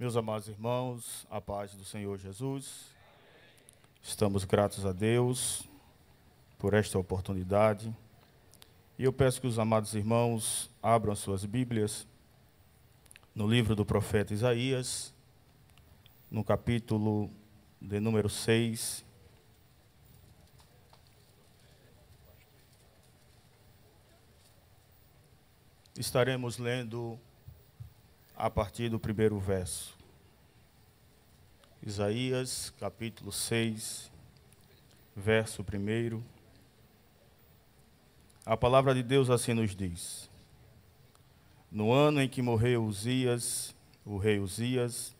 Meus amados irmãos, a paz do Senhor Jesus. Estamos gratos a Deus por esta oportunidade. E eu peço que os amados irmãos abram suas Bíblias no livro do profeta Isaías, no capítulo de número 6. Estaremos lendo a partir do primeiro verso. Isaías, capítulo 6, verso 1. A palavra de Deus assim nos diz: No ano em que morreu Uzias, o rei Uzias,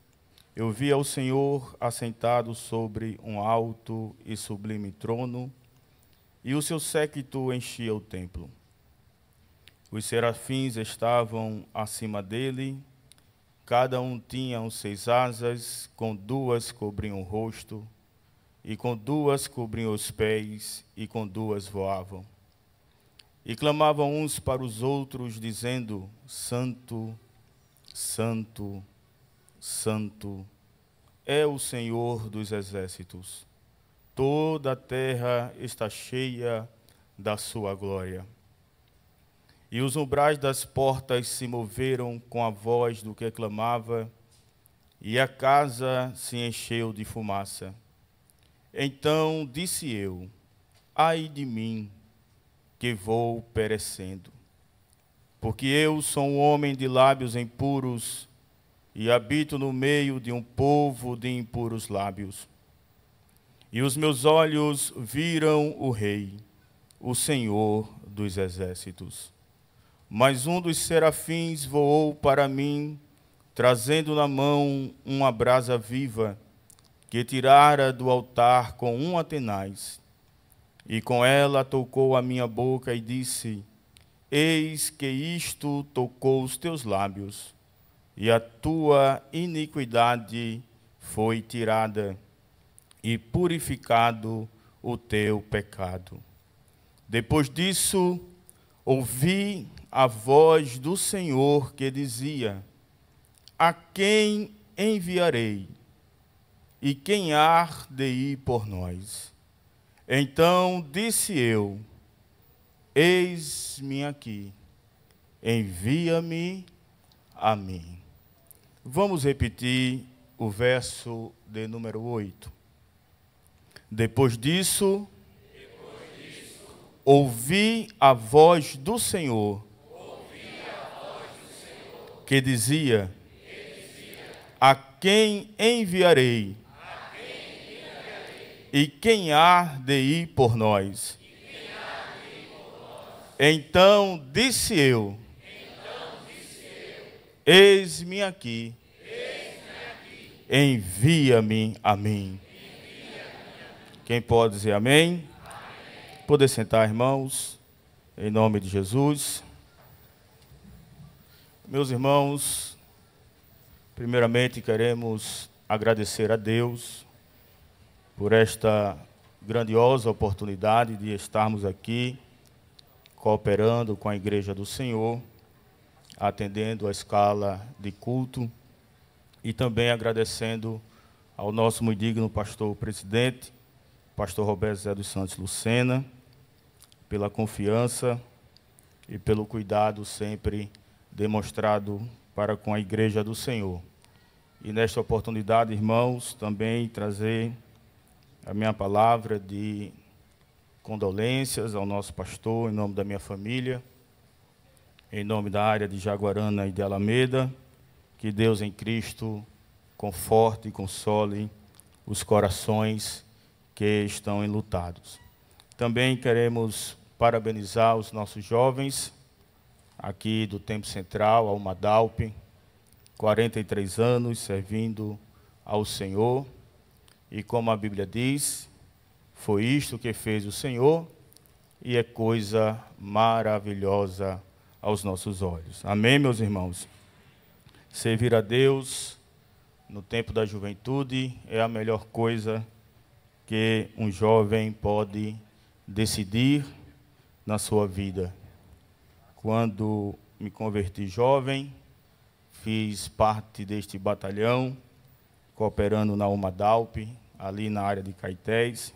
eu vi ao Senhor assentado sobre um alto e sublime trono, e o seu séquito enchia o templo. Os serafins estavam acima dele, Cada um tinha seis asas, com duas cobriam o rosto, e com duas cobriam os pés, e com duas voavam. E clamavam uns para os outros, dizendo: Santo, Santo, Santo é o Senhor dos exércitos. Toda a terra está cheia da sua glória. E os umbrais das portas se moveram com a voz do que clamava, e a casa se encheu de fumaça. Então disse eu: Ai de mim, que vou perecendo. Porque eu sou um homem de lábios impuros e habito no meio de um povo de impuros lábios. E os meus olhos viram o Rei, o Senhor dos Exércitos. Mas um dos serafins voou para mim, trazendo na mão uma brasa viva, que tirara do altar com um atenaz. E com ela tocou a minha boca e disse: Eis que isto tocou os teus lábios, e a tua iniquidade foi tirada, e purificado o teu pecado. Depois disso, ouvi a voz do Senhor que dizia: A quem enviarei? E quem há de ir por nós? Então disse eu: Eis-me aqui, envia-me a mim. Vamos repetir o verso de número 8. Depois disso, Depois disso ouvi a voz do Senhor que dizia: A quem enviarei? E quem há de ir por nós? Então disse eu: Eis-me aqui. Envia-me a mim. Quem pode dizer amém? amém? Poder sentar, irmãos, em nome de Jesus. Meus irmãos, primeiramente queremos agradecer a Deus por esta grandiosa oportunidade de estarmos aqui cooperando com a Igreja do Senhor, atendendo a escala de culto e também agradecendo ao nosso muito digno pastor presidente, pastor Roberto Zé dos Santos Lucena, pela confiança e pelo cuidado sempre demonstrado para com a Igreja do Senhor. E nesta oportunidade, irmãos, também trazer a minha palavra de condolências ao nosso pastor, em nome da minha família, em nome da área de Jaguarana e de Alameda. Que Deus em Cristo conforte e console os corações que estão enlutados. Também queremos parabenizar os nossos jovens aqui do Tempo Central, a Umadalp, 43 anos servindo ao Senhor. E como a Bíblia diz, foi isto que fez o Senhor e é coisa maravilhosa aos nossos olhos. Amém, meus irmãos? Servir a Deus no tempo da juventude é a melhor coisa que um jovem pode decidir na sua vida. Quando me converti jovem, fiz parte deste batalhão, cooperando na Umadalp, ali na área de Caetés.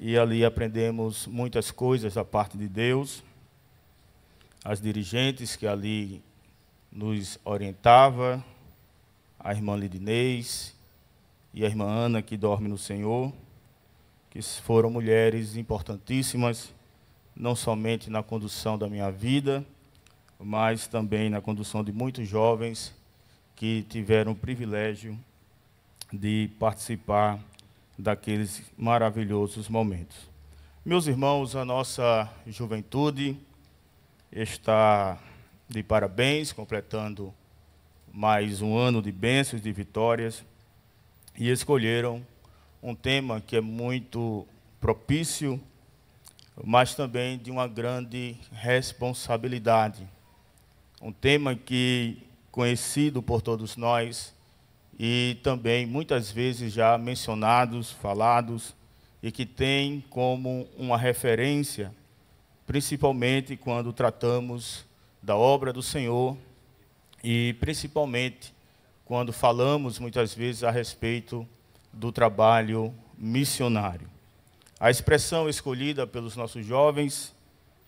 E ali aprendemos muitas coisas da parte de Deus. As dirigentes que ali nos orientava, a irmã Lidinês e a irmã Ana, que dorme no Senhor, que foram mulheres importantíssimas não somente na condução da minha vida, mas também na condução de muitos jovens que tiveram o privilégio de participar daqueles maravilhosos momentos. Meus irmãos, a nossa juventude está de parabéns, completando mais um ano de bênçãos, de vitórias, e escolheram um tema que é muito propício mas também de uma grande responsabilidade. Um tema que conhecido por todos nós e também muitas vezes já mencionados, falados e que tem como uma referência, principalmente quando tratamos da obra do Senhor e principalmente quando falamos muitas vezes a respeito do trabalho missionário. A expressão escolhida pelos nossos jovens,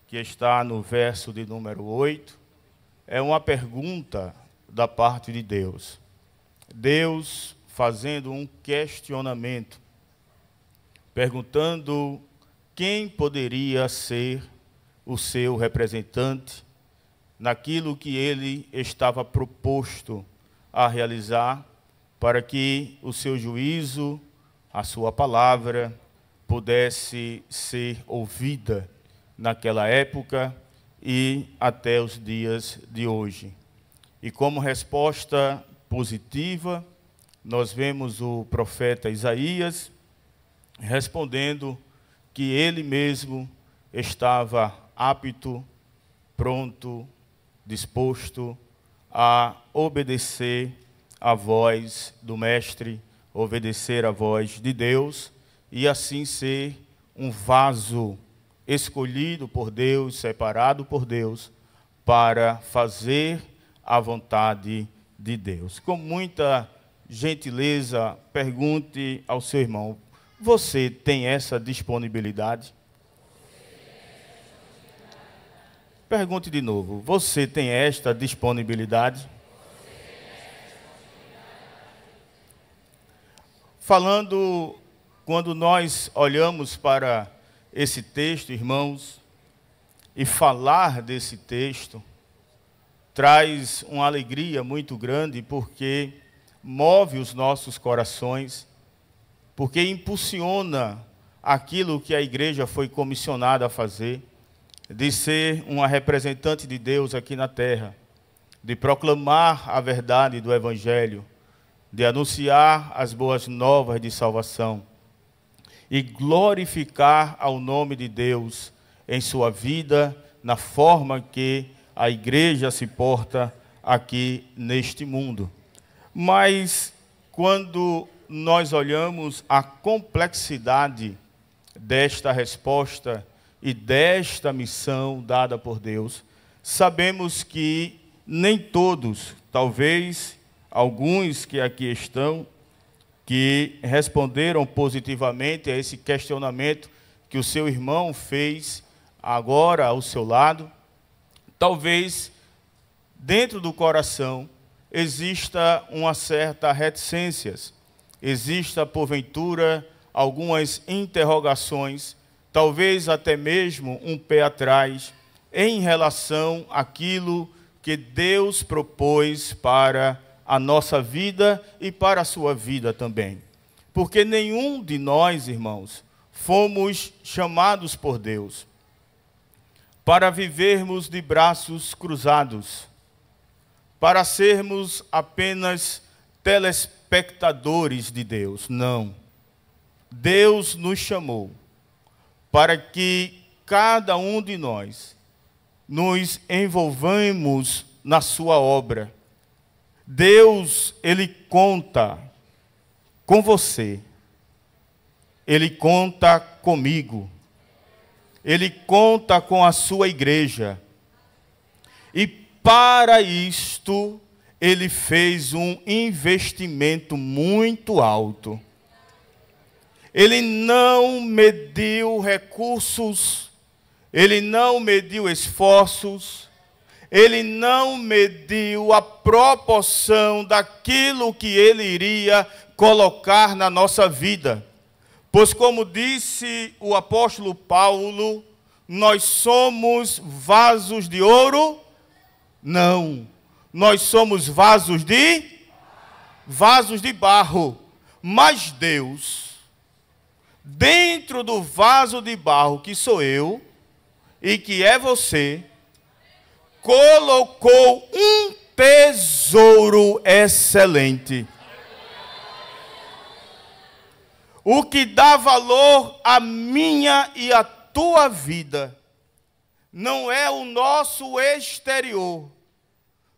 que está no verso de número 8, é uma pergunta da parte de Deus. Deus fazendo um questionamento, perguntando quem poderia ser o seu representante naquilo que ele estava proposto a realizar, para que o seu juízo, a sua palavra, pudesse ser ouvida naquela época e até os dias de hoje. E como resposta positiva, nós vemos o profeta Isaías respondendo que ele mesmo estava apto, pronto, disposto a obedecer à voz do Mestre, obedecer à voz de Deus e assim ser um vaso escolhido por Deus, separado por Deus, para fazer a vontade de Deus. Com muita gentileza, pergunte ao seu irmão: você tem essa disponibilidade? Pergunte de novo: você tem esta disponibilidade? Falando quando nós olhamos para esse texto, irmãos, e falar desse texto, traz uma alegria muito grande porque move os nossos corações, porque impulsiona aquilo que a igreja foi comissionada a fazer, de ser uma representante de Deus aqui na terra, de proclamar a verdade do Evangelho, de anunciar as boas novas de salvação, e glorificar ao nome de Deus em sua vida, na forma que a igreja se porta aqui neste mundo. Mas quando nós olhamos a complexidade desta resposta e desta missão dada por Deus, sabemos que nem todos, talvez alguns que aqui estão, que responderam positivamente a esse questionamento que o seu irmão fez agora ao seu lado. Talvez dentro do coração exista uma certa reticência, exista porventura algumas interrogações, talvez até mesmo um pé atrás em relação àquilo que Deus propôs para a nossa vida e para a sua vida também. Porque nenhum de nós, irmãos, fomos chamados por Deus para vivermos de braços cruzados, para sermos apenas telespectadores de Deus. Não. Deus nos chamou para que cada um de nós nos envolvamos na sua obra Deus, ele conta com você. Ele conta comigo. Ele conta com a sua igreja. E para isto, ele fez um investimento muito alto. Ele não mediu recursos, ele não mediu esforços, ele não mediu a proporção daquilo que ele iria colocar na nossa vida. Pois, como disse o apóstolo Paulo, nós somos vasos de ouro? Não. Nós somos vasos de vasos de barro. Mas Deus, dentro do vaso de barro que sou eu e que é você, colocou um tesouro excelente. O que dá valor à minha e à tua vida não é o nosso exterior,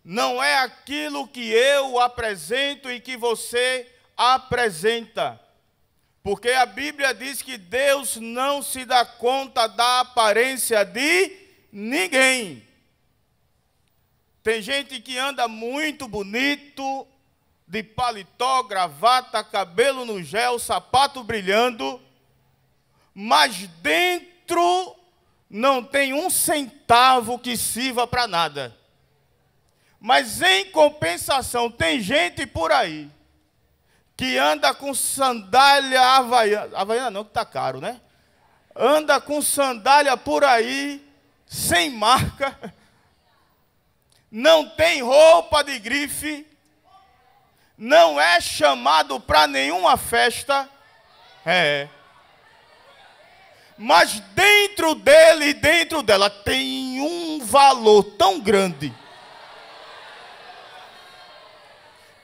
não é aquilo que eu apresento e que você apresenta. Porque a Bíblia diz que Deus não se dá conta da aparência de ninguém. Tem gente que anda muito bonito, de paletó, gravata, cabelo no gel, sapato brilhando, mas dentro não tem um centavo que sirva para nada. Mas em compensação, tem gente por aí que anda com sandália havaiana, havaiana não, que está caro, né? Anda com sandália por aí, sem marca, não tem roupa de grife, não é chamado para nenhuma festa. É. Mas dentro dele e dentro dela tem um valor tão grande.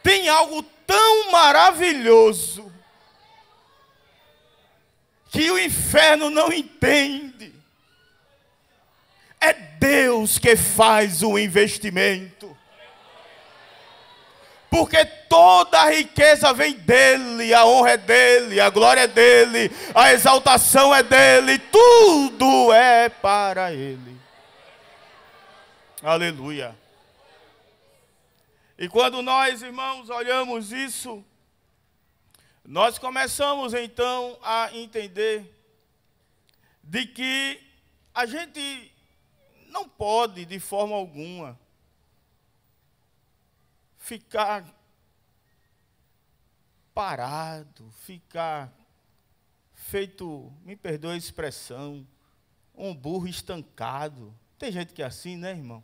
Tem algo tão maravilhoso que o inferno não entende. Deus que faz o investimento. Porque toda a riqueza vem dele, a honra é dele, a glória é dele, a exaltação é dele, tudo é para ele. Aleluia. E quando nós, irmãos, olhamos isso, nós começamos então a entender de que a gente não pode, de forma alguma, ficar parado, ficar feito, me perdoe a expressão, um burro estancado. Tem gente que é assim, né, irmão?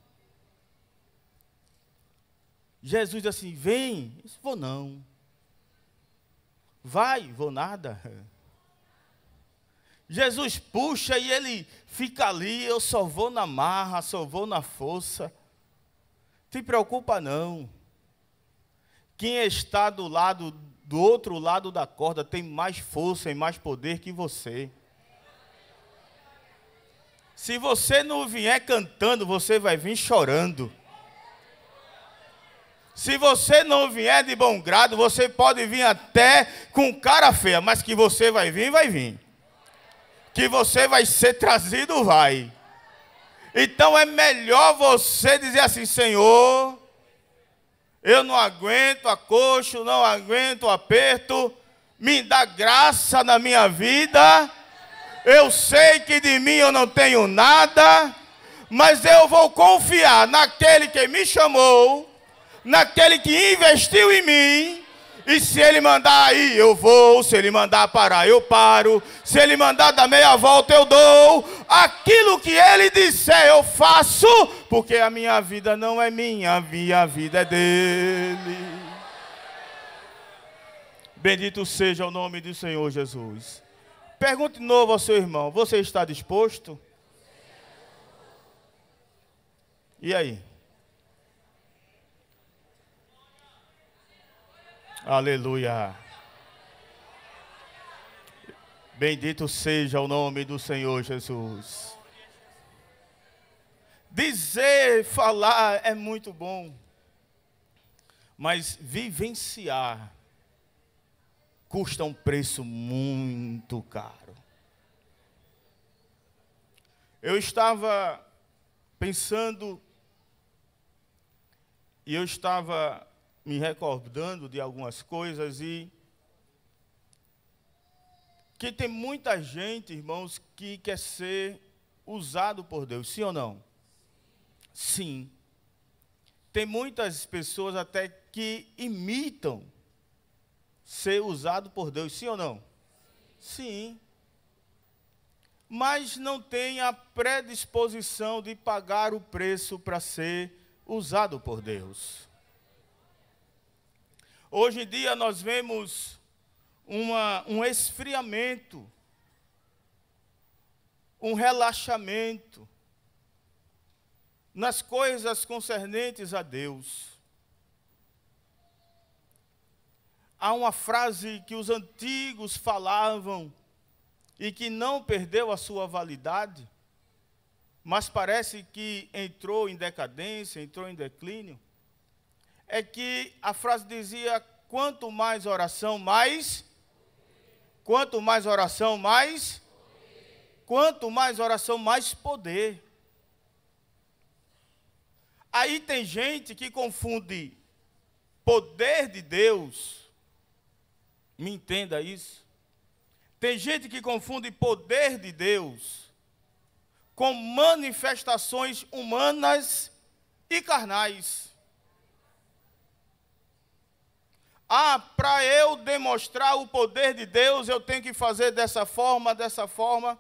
Jesus disse assim: vem, disse, vou não. Vai, vou nada. Jesus puxa e ele fica ali, eu só vou na marra, só vou na força. Te preocupa não. Quem está do lado do outro lado da corda tem mais força e mais poder que você. Se você não vier cantando, você vai vir chorando. Se você não vier de bom grado, você pode vir até com cara feia, mas que você vai vir, vai vir que você vai ser trazido, vai. Então é melhor você dizer assim: Senhor, eu não aguento a coxa, não aguento o aperto, me dá graça na minha vida. Eu sei que de mim eu não tenho nada, mas eu vou confiar naquele que me chamou, naquele que investiu em mim e se ele mandar aí, eu vou. Se ele mandar parar, eu paro. Se ele mandar dar meia volta, eu dou. Aquilo que ele disser, eu faço. Porque a minha vida não é minha, a minha vida é dele. Bendito seja o nome do Senhor Jesus. Pergunte de novo ao seu irmão: Você está disposto? E aí? Aleluia. Bendito seja o nome do Senhor Jesus. Dizer, falar é muito bom, mas vivenciar custa um preço muito caro. Eu estava pensando e eu estava me recordando de algumas coisas e que tem muita gente, irmãos, que quer ser usado por Deus, sim ou não? Sim. Tem muitas pessoas até que imitam ser usado por Deus, sim ou não? Sim. Mas não tem a predisposição de pagar o preço para ser usado por Deus. Hoje em dia nós vemos uma, um esfriamento, um relaxamento nas coisas concernentes a Deus. Há uma frase que os antigos falavam e que não perdeu a sua validade, mas parece que entrou em decadência, entrou em declínio é que a frase dizia: quanto mais oração, mais. Quanto mais oração, mais. Quanto mais oração, mais poder. Aí tem gente que confunde poder de Deus, me entenda isso. Tem gente que confunde poder de Deus com manifestações humanas e carnais. Ah, para eu demonstrar o poder de Deus, eu tenho que fazer dessa forma, dessa forma.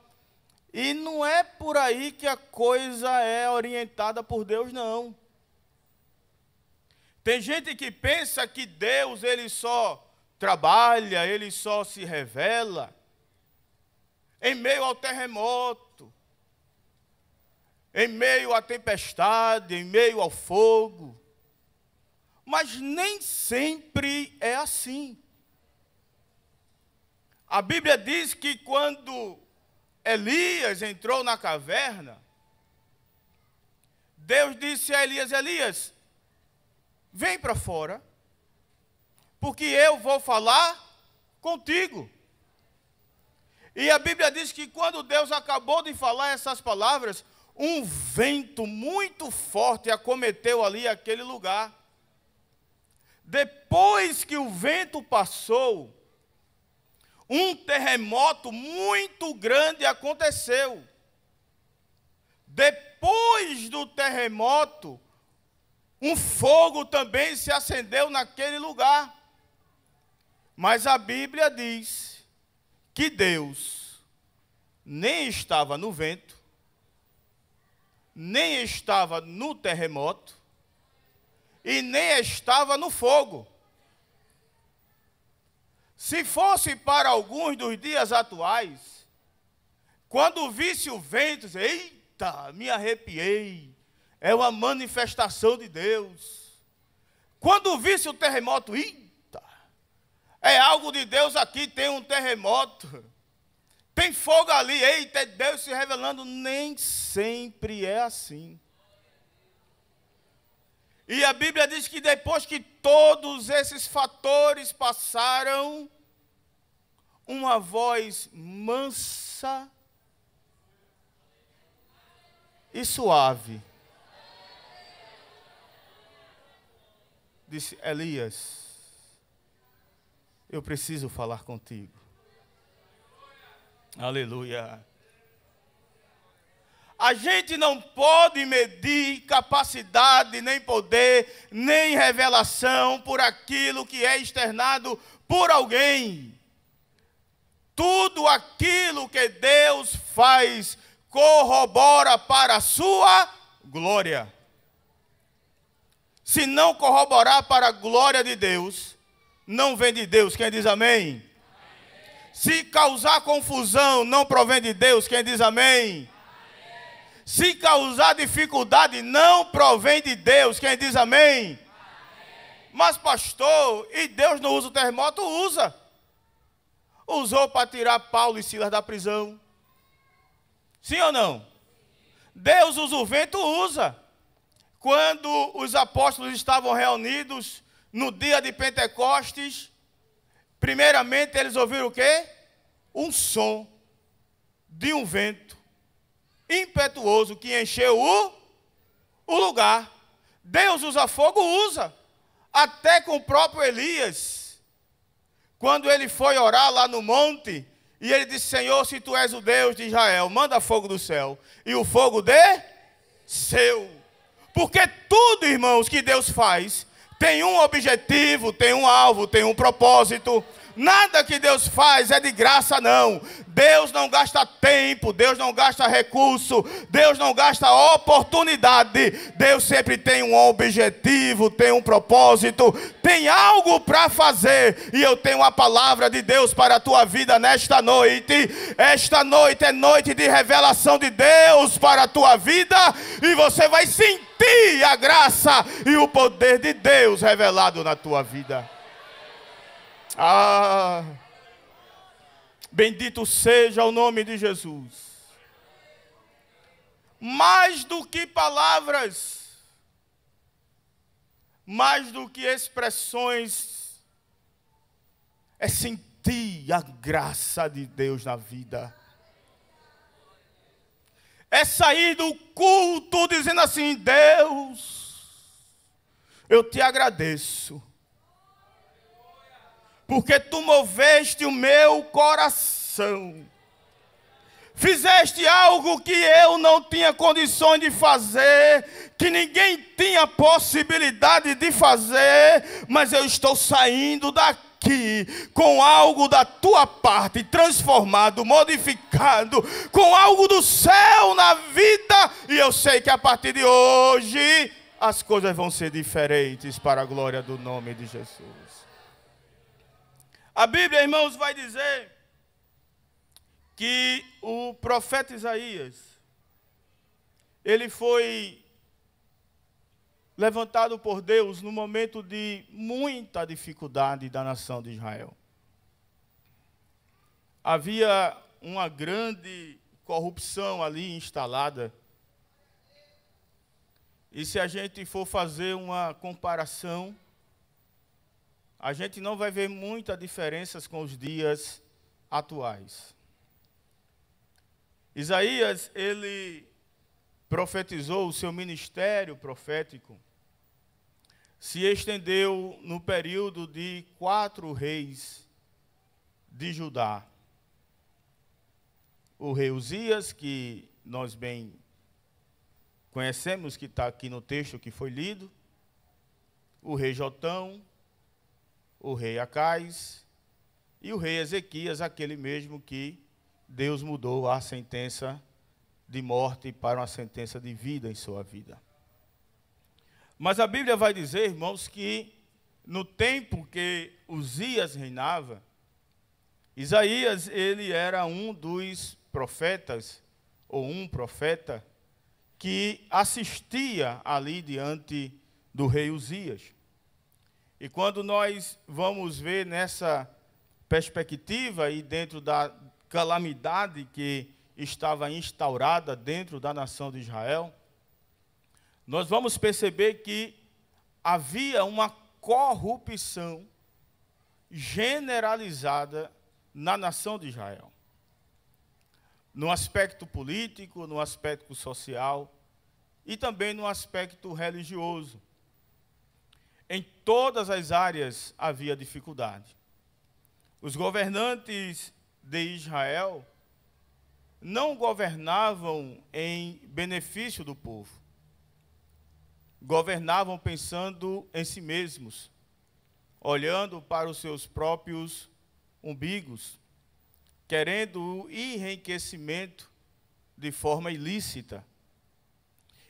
E não é por aí que a coisa é orientada por Deus, não. Tem gente que pensa que Deus ele só trabalha, ele só se revela em meio ao terremoto, em meio à tempestade, em meio ao fogo. Mas nem sempre é assim. A Bíblia diz que quando Elias entrou na caverna, Deus disse a Elias: Elias, vem para fora, porque eu vou falar contigo. E a Bíblia diz que quando Deus acabou de falar essas palavras, um vento muito forte acometeu ali aquele lugar. Depois que o vento passou, um terremoto muito grande aconteceu. Depois do terremoto, um fogo também se acendeu naquele lugar. Mas a Bíblia diz que Deus nem estava no vento, nem estava no terremoto, e nem estava no fogo. Se fosse para alguns dos dias atuais, quando visse o vento, eita, me arrepiei, é uma manifestação de Deus. Quando visse o terremoto, eita, é algo de Deus aqui, tem um terremoto. Tem fogo ali, eita, é Deus se revelando. Nem sempre é assim. E a Bíblia diz que depois que todos esses fatores passaram, uma voz mansa e suave disse: Elias, eu preciso falar contigo. Aleluia. A gente não pode medir capacidade, nem poder, nem revelação por aquilo que é externado por alguém. Tudo aquilo que Deus faz corrobora para a sua glória. Se não corroborar para a glória de Deus, não vem de Deus. Quem diz amém? amém. Se causar confusão, não provém de Deus. Quem diz amém? amém se causar dificuldade, não provém de Deus. Quem diz amém? amém? Mas, pastor, e Deus não usa o terremoto? Usa. Usou para tirar Paulo e Silas da prisão. Sim ou não? Deus usa o vento? Usa. Quando os apóstolos estavam reunidos no dia de Pentecostes, primeiramente eles ouviram o quê? Um som de um vento impetuoso que encheu o, o lugar. Deus usa fogo, usa. Até com o próprio Elias. Quando ele foi orar lá no monte, e ele disse: Senhor, se tu és o Deus de Israel, manda fogo do céu. E o fogo seu, Porque tudo, irmãos, que Deus faz tem um objetivo, tem um alvo, tem um propósito. Nada que Deus faz é de graça, não. Deus não gasta tempo, Deus não gasta recurso, Deus não gasta oportunidade. Deus sempre tem um objetivo, tem um propósito, tem algo para fazer. E eu tenho a palavra de Deus para a tua vida nesta noite. Esta noite é noite de revelação de Deus para a tua vida e você vai sentir a graça e o poder de Deus revelado na tua vida. Ah! Bendito seja o nome de Jesus. Mais do que palavras, mais do que expressões, é sentir a graça de Deus na vida. É sair do culto dizendo assim: Deus, eu te agradeço porque tu moveste o meu coração. Fizeste algo que eu não tinha condições de fazer, que ninguém tinha possibilidade de fazer, mas eu estou saindo daqui com algo da tua parte transformado, modificado, com algo do céu na vida, e eu sei que a partir de hoje as coisas vão ser diferentes para a glória do nome de Jesus. A Bíblia, irmãos, vai dizer que o profeta Isaías, ele foi levantado por Deus no momento de muita dificuldade da nação de Israel. Havia uma grande corrupção ali instalada. E se a gente for fazer uma comparação, a gente não vai ver muita diferença com os dias atuais. Isaías, ele profetizou, o seu ministério profético se estendeu no período de quatro reis de Judá. O rei Uzias, que nós bem conhecemos, que está aqui no texto que foi lido, o rei Jotão, o rei Acais e o rei Ezequias, aquele mesmo que Deus mudou a sentença de morte para uma sentença de vida em sua vida. Mas a Bíblia vai dizer, irmãos, que no tempo que Uzias reinava, Isaías ele era um dos profetas ou um profeta que assistia ali diante do rei Uzias. E quando nós vamos ver nessa perspectiva e dentro da calamidade que estava instaurada dentro da nação de Israel, nós vamos perceber que havia uma corrupção generalizada na nação de Israel. No aspecto político, no aspecto social e também no aspecto religioso. Em todas as áreas havia dificuldade. Os governantes de Israel não governavam em benefício do povo. Governavam pensando em si mesmos, olhando para os seus próprios umbigos, querendo o enriquecimento de forma ilícita.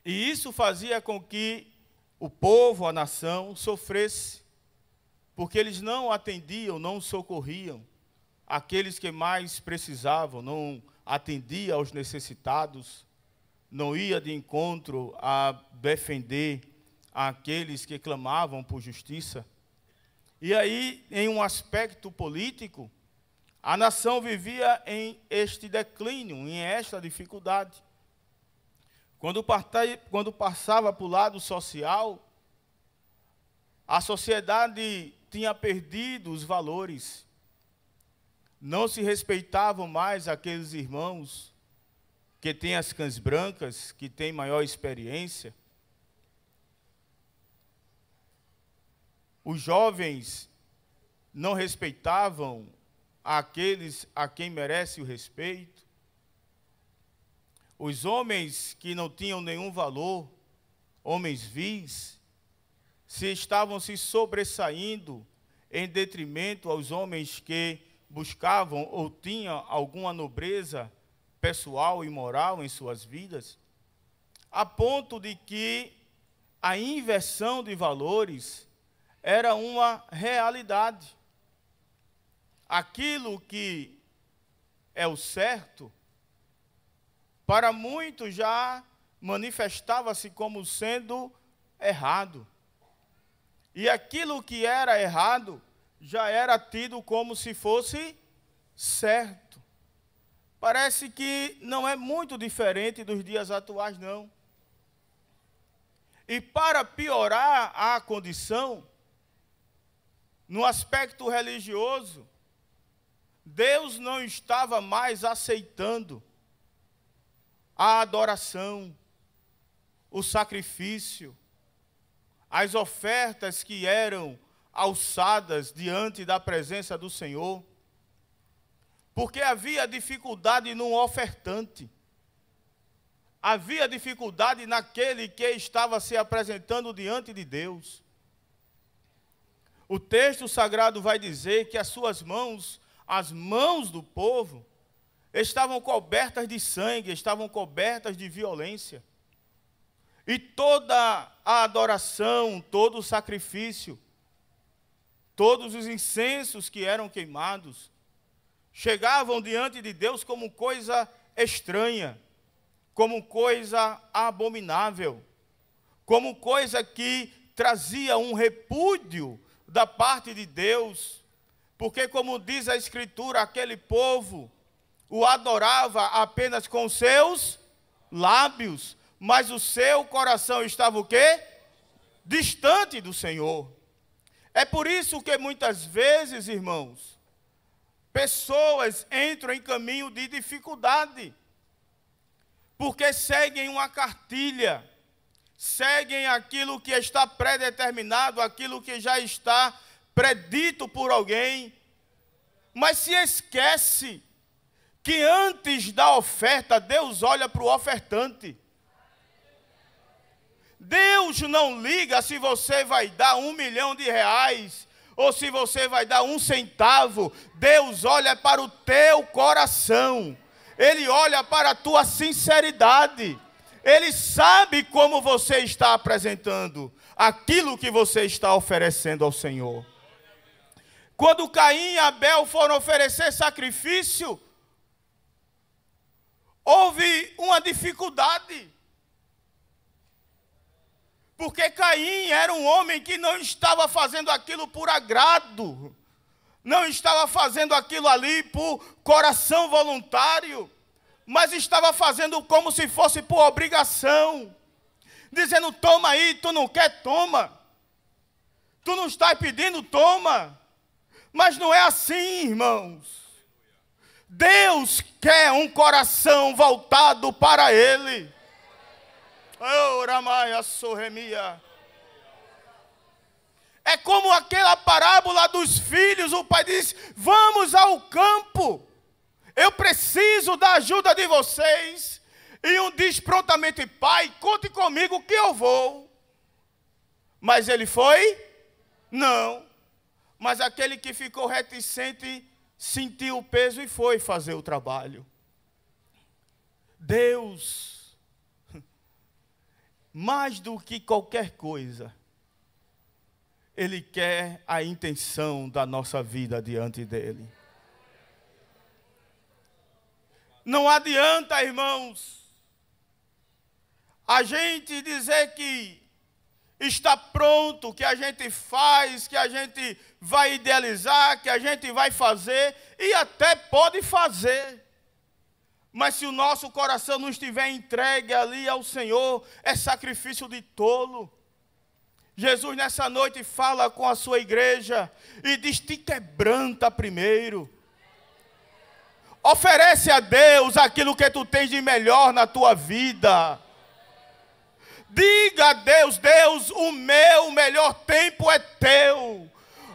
E isso fazia com que o povo, a nação, sofresse, porque eles não atendiam, não socorriam aqueles que mais precisavam, não atendia aos necessitados, não ia de encontro a defender aqueles que clamavam por justiça. E aí, em um aspecto político, a nação vivia em este declínio, em esta dificuldade. Quando, quando passava para o lado social, a sociedade tinha perdido os valores, não se respeitavam mais aqueles irmãos que têm as cães brancas, que têm maior experiência. Os jovens não respeitavam aqueles a quem merece o respeito. Os homens que não tinham nenhum valor, homens vis, se estavam se sobressaindo em detrimento aos homens que buscavam ou tinham alguma nobreza pessoal e moral em suas vidas, a ponto de que a inversão de valores era uma realidade. Aquilo que é o certo para muitos já manifestava-se como sendo errado. E aquilo que era errado já era tido como se fosse certo. Parece que não é muito diferente dos dias atuais, não. E para piorar a condição, no aspecto religioso, Deus não estava mais aceitando a adoração, o sacrifício, as ofertas que eram alçadas diante da presença do Senhor, porque havia dificuldade no ofertante, havia dificuldade naquele que estava se apresentando diante de Deus. O texto sagrado vai dizer que as suas mãos, as mãos do povo, estavam cobertas de sangue, estavam cobertas de violência. E toda a adoração, todo o sacrifício, todos os incensos que eram queimados, chegavam diante de Deus como coisa estranha, como coisa abominável, como coisa que trazia um repúdio da parte de Deus, porque, como diz a Escritura, aquele povo o adorava apenas com seus lábios, mas o seu coração estava o quê? Distante do Senhor. É por isso que muitas vezes, irmãos, pessoas entram em caminho de dificuldade, porque seguem uma cartilha, seguem aquilo que está predeterminado, aquilo que já está predito por alguém, mas se esquece que antes da oferta Deus olha para o ofertante. Deus não liga se você vai dar um milhão de reais ou se você vai dar um centavo. Deus olha para o teu coração. Ele olha para a tua sinceridade. Ele sabe como você está apresentando aquilo que você está oferecendo ao Senhor. Quando Caim e Abel foram oferecer sacrifício, houve uma dificuldade. Porque Caim era um homem que não estava fazendo aquilo por agrado, não estava fazendo aquilo ali por coração voluntário, mas estava fazendo como se fosse por obrigação, dizendo: toma aí, tu não quer, toma. Tu não estás pedindo, toma. Mas não é assim, irmãos. Deus quer um coração voltado para Ele. Oh, é como aquela parábola dos filhos, o pai diz: Vamos ao campo, eu preciso da ajuda de vocês. E um diz prontamente: Pai, conte comigo que eu vou. Mas ele foi? Não. Mas aquele que ficou reticente sentiu o peso e foi fazer o trabalho. Deus, mais do que qualquer coisa, Ele quer a intenção da nossa vida diante dEle. Não adianta, irmãos, a gente dizer que está pronto, que a gente faz, que a gente vai idealizar, que a gente vai fazer e até pode fazer. Mas se o nosso coração não estiver entregue ali ao Senhor, é sacrifício de tolo. Jesus nessa noite fala com a sua igreja e diz: te quebranta primeiro. Oferece a Deus aquilo que tu tens de melhor na tua vida. Diga a Deus: Deus, o meu melhor tempo é teu,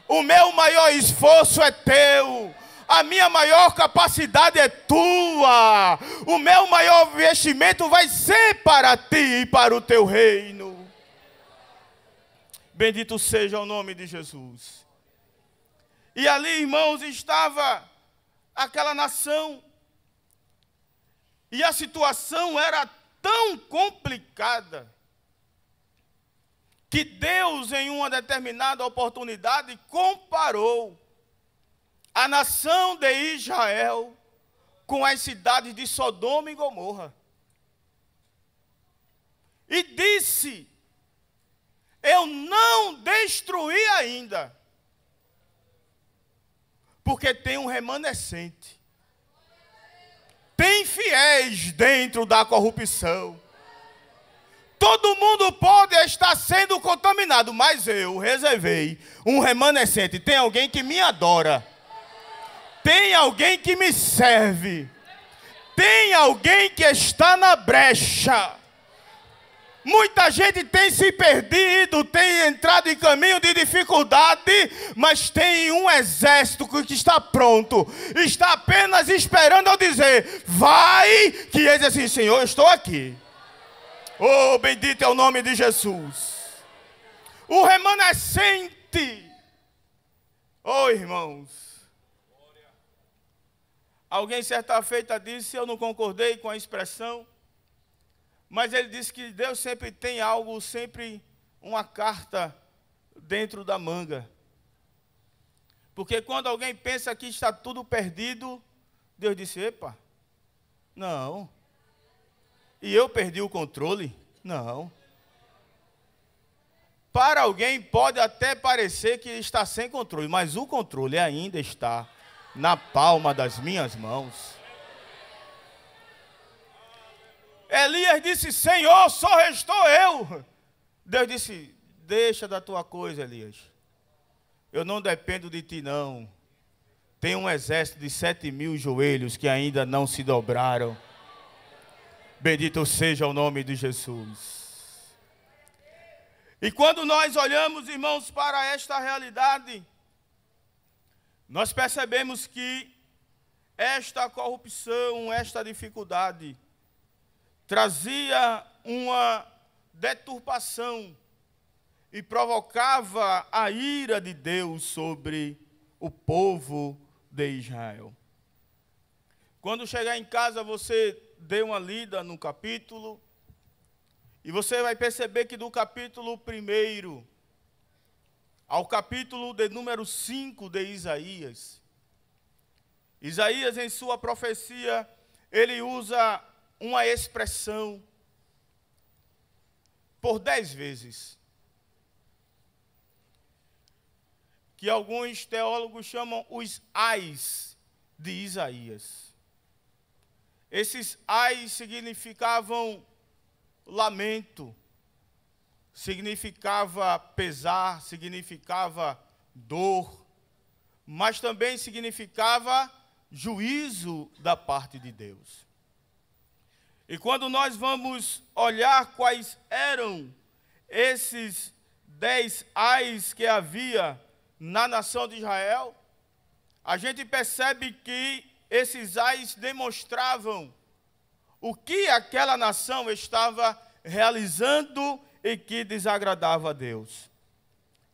o meu maior esforço é teu. A minha maior capacidade é tua. O meu maior investimento vai ser para ti e para o teu reino. Bendito seja o nome de Jesus. E ali, irmãos, estava aquela nação. E a situação era tão complicada que Deus, em uma determinada oportunidade, comparou a nação de Israel com as cidades de Sodoma e Gomorra. E disse: Eu não destruí ainda, porque tem um remanescente. Tem fiéis dentro da corrupção. Todo mundo pode estar sendo contaminado, mas eu reservei um remanescente. Tem alguém que me adora. Tem alguém que me serve. Tem alguém que está na brecha. Muita gente tem se perdido, tem entrado em caminho de dificuldade, mas tem um exército que está pronto, está apenas esperando eu dizer: vai, que eles assim, Senhor, eu estou aqui. Oh, bendito é o nome de Jesus. O remanescente. Oh, irmãos. Alguém certa feita disse, eu não concordei com a expressão, mas ele disse que Deus sempre tem algo, sempre uma carta dentro da manga. Porque quando alguém pensa que está tudo perdido, Deus disse: epa, não, e eu perdi o controle? Não. Para alguém pode até parecer que está sem controle, mas o controle ainda está na palma das minhas mãos. Elias disse: Senhor, só restou eu. Deus disse: Deixa da tua coisa, Elias. Eu não dependo de ti, não. Tem um exército de sete mil joelhos que ainda não se dobraram Bendito seja o nome de Jesus. E quando nós olhamos, irmãos, para esta realidade, nós percebemos que esta corrupção, esta dificuldade, trazia uma deturpação e provocava a ira de Deus sobre o povo de Israel. Quando chegar em casa, você dê uma lida no capítulo, e você vai perceber que do capítulo 1 ao capítulo de número 5 de Isaías, Isaías, em sua profecia, ele usa uma expressão por dez vezes. Que alguns teólogos chamam os ais de Isaías. Esses ais significavam lamento, significava pesar, significava dor, mas também significava juízo da parte de Deus. E quando nós vamos olhar quais eram esses dez ais que havia na nação de Israel, a gente percebe que esses ais demonstravam o que aquela nação estava realizando e que desagradava a Deus.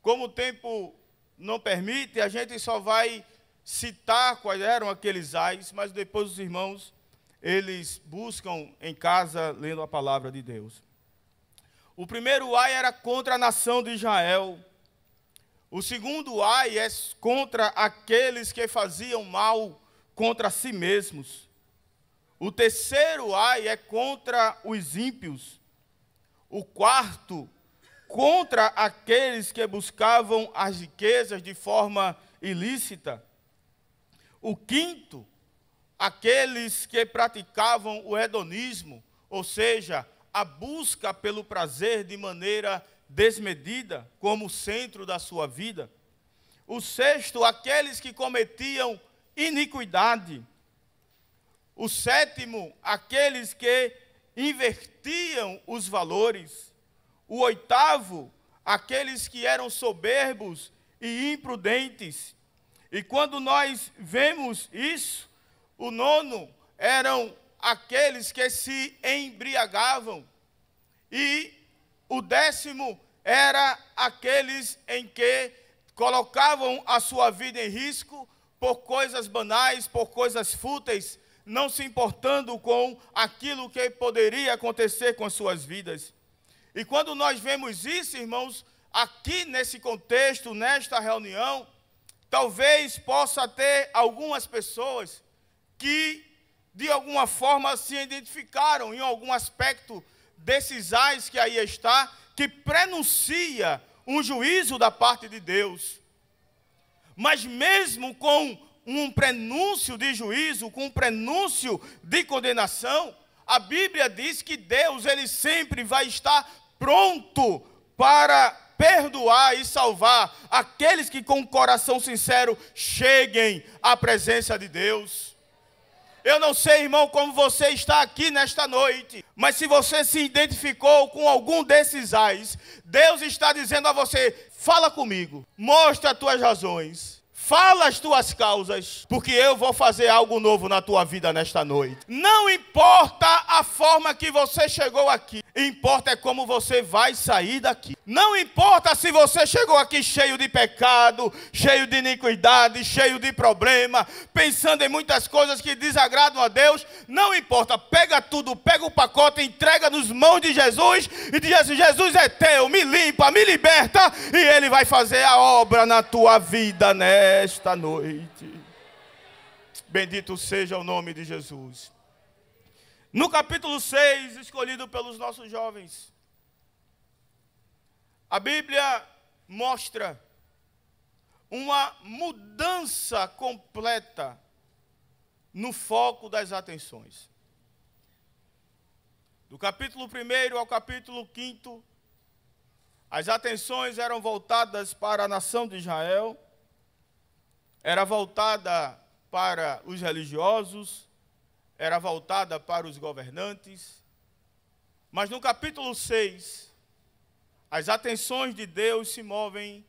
Como o tempo não permite, a gente só vai citar quais eram aqueles ais, mas depois os irmãos, eles buscam em casa lendo a palavra de Deus. O primeiro ai era contra a nação de Israel. O segundo ai é contra aqueles que faziam mal contra si mesmos. O terceiro ai é contra os ímpios. O quarto, contra aqueles que buscavam as riquezas de forma ilícita. O quinto, aqueles que praticavam o hedonismo, ou seja, a busca pelo prazer de maneira desmedida como centro da sua vida. O sexto, aqueles que cometiam iniquidade. O sétimo, aqueles que invertiam os valores. O oitavo, aqueles que eram soberbos e imprudentes. E quando nós vemos isso, o nono eram aqueles que se embriagavam. E o décimo era aqueles em que colocavam a sua vida em risco por coisas banais, por coisas fúteis, não se importando com aquilo que poderia acontecer com as suas vidas. E quando nós vemos isso, irmãos, aqui nesse contexto, nesta reunião, talvez possa ter algumas pessoas que de alguma forma se identificaram em algum aspecto desses ais que aí está, que prenuncia um juízo da parte de Deus. Mas mesmo com um prenúncio de juízo, com um prenúncio de condenação, a Bíblia diz que Deus ele sempre vai estar pronto para perdoar e salvar aqueles que com coração sincero cheguem à presença de Deus. Eu não sei, irmão, como você está aqui nesta noite, mas se você se identificou com algum desses ais, Deus está dizendo a você: fala comigo, mostra as tuas razões. Fala as tuas causas, porque eu vou fazer algo novo na tua vida nesta noite. Não importa a forma que você chegou aqui, importa é como você vai sair daqui. Não importa se você chegou aqui cheio de pecado, cheio de iniquidade, cheio de problema, pensando em muitas coisas que desagradam a Deus, não importa. Pega tudo, pega o pacote, entrega nos mãos de Jesus e diz assim: Jesus é teu, me limpa, me liberta, e ele vai fazer a obra na tua vida, né? nesta noite. Bendito seja o nome de Jesus. No capítulo 6, escolhido pelos nossos jovens, a Bíblia mostra uma mudança completa no foco das atenções. Do capítulo 1 ao capítulo 5, as atenções eram voltadas para a nação de Israel era voltada para os religiosos, era voltada para os governantes. Mas no capítulo 6, as atenções de Deus se movem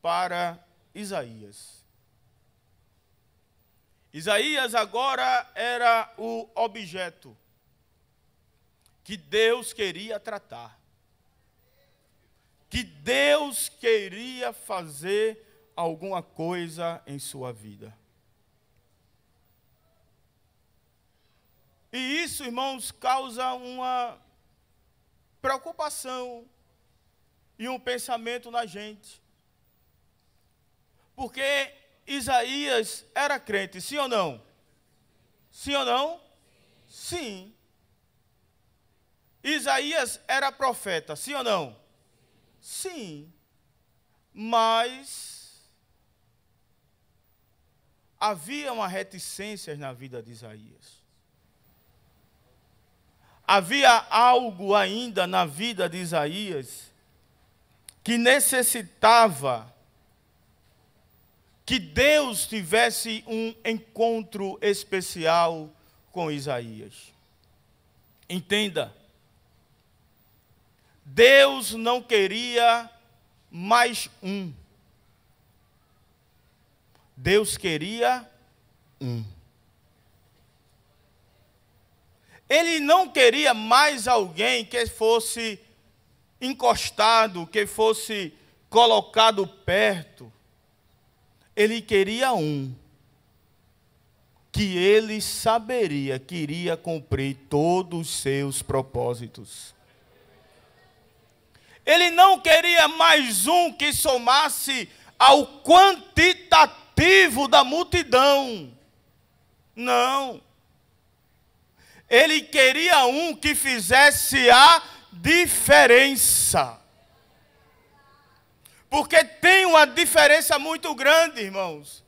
para Isaías. Isaías agora era o objeto que Deus queria tratar, que Deus queria fazer alguma coisa em sua vida. E isso, irmãos, causa uma preocupação e um pensamento na gente. Porque Isaías era crente, sim ou não? Sim ou não? Sim. Isaías era profeta, sim ou não? Sim. Mas havia uma reticência na vida de Isaías. Havia algo ainda na vida de Isaías que necessitava que Deus tivesse um encontro especial com Isaías. Entenda, Deus não queria mais um. Deus queria um. Ele não queria mais alguém que fosse encostado, que fosse colocado perto. Ele queria um que ele saberia que iria cumprir todos os seus propósitos. Ele não queria mais um que somasse ao quantitativo cativo da multidão. Não. Ele queria um que fizesse a diferença. Porque tem uma diferença muito grande, irmãos,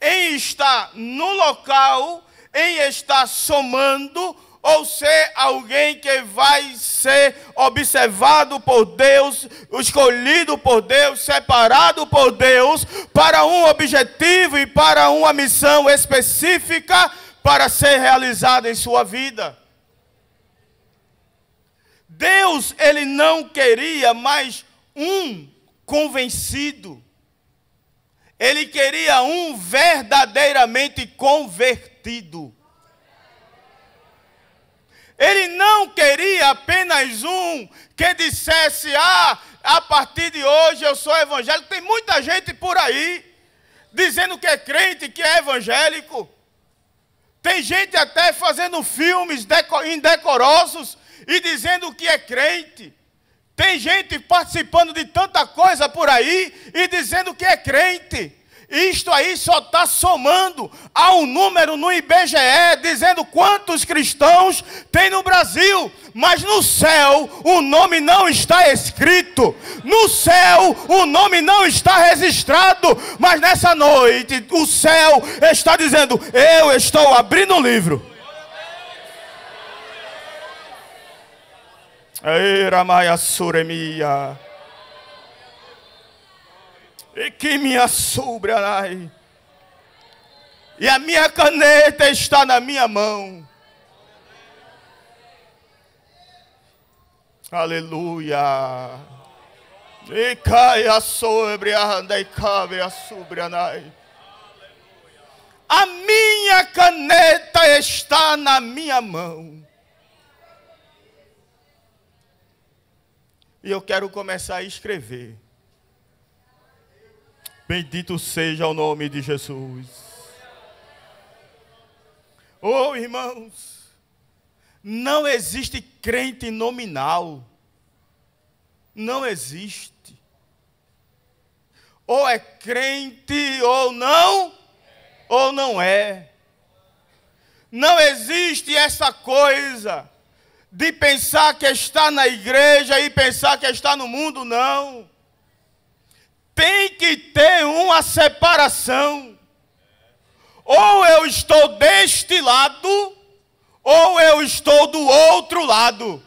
em estar no local, em estar somando ou ser alguém que vai ser observado por Deus, escolhido por Deus, separado por Deus, para um objetivo e para uma missão específica para ser realizada em sua vida. Deus, ele não queria mais um convencido. Ele queria um verdadeiramente convertido. Ele não queria apenas um que dissesse: Ah, a partir de hoje eu sou evangélico. Tem muita gente por aí dizendo que é crente, que é evangélico. Tem gente até fazendo filmes indecorosos e dizendo que é crente. Tem gente participando de tanta coisa por aí e dizendo que é crente. Isto aí só está somando a um número no IBGE, dizendo quantos cristãos tem no Brasil. Mas no céu o nome não está escrito, no céu o nome não está registrado. Mas nessa noite o céu está dizendo: Eu estou abrindo o um livro. Eira Maia Suremia. E que me assobrará. E a minha caneta está na minha mão. Aleluia. E caia sobre a anda e a sobre a Aleluia. A minha caneta está na minha mão. E eu quero começar a escrever Bendito seja o nome de Jesus. Oh, irmãos, não existe crente nominal. Não existe. Ou é crente ou não, ou não é. Não existe essa coisa de pensar que está na igreja e pensar que está no mundo, não tem que ter uma separação. Ou eu estou deste lado, ou eu estou do outro lado.